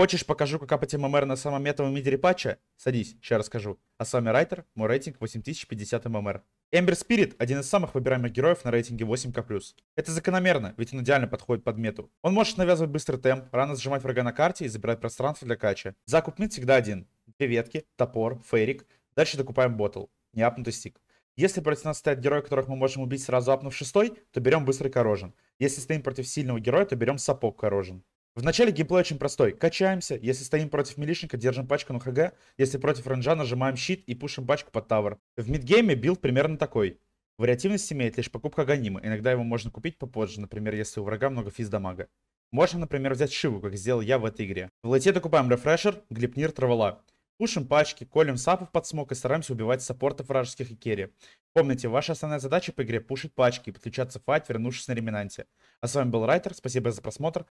Хочешь, покажу, как апать ММР на самом метовом мидере патча? Садись, сейчас расскажу. А с вами Райтер, мой рейтинг 8050 ММР. Эмбер Спирит – один из самых выбираемых героев на рейтинге 8к+. Это закономерно, ведь он идеально подходит под мету. Он может навязывать быстрый темп, рано сжимать врага на карте и забирать пространство для кача. Закуп мид всегда один. Две ветки, топор, фейрик. Дальше докупаем ботл. Не апнутый стик. Если против нас стоят герои, которых мы можем убить сразу апнув шестой, то берем быстрый корожен. Если стоим против сильного героя, то берем сапог корожен. Вначале геймплей очень простой. Качаемся, если стоим против милишника, держим пачку на ХГ, если против ранжа, нажимаем щит и пушим пачку под тавер. В мидгейме билд примерно такой. Вариативность имеет лишь покупка Ганимы. иногда его можно купить попозже, например, если у врага много физ дамага. Можно, например, взять Шиву, как сделал я в этой игре. В лайте докупаем рефрешер, глипнир, травола. Пушим пачки, колем сапов под смог и стараемся убивать саппортов вражеских и керри. Помните, ваша основная задача по игре пушить пачки и подключаться в файт, вернувшись на реминанте. А с вами был Райтер, спасибо за просмотр,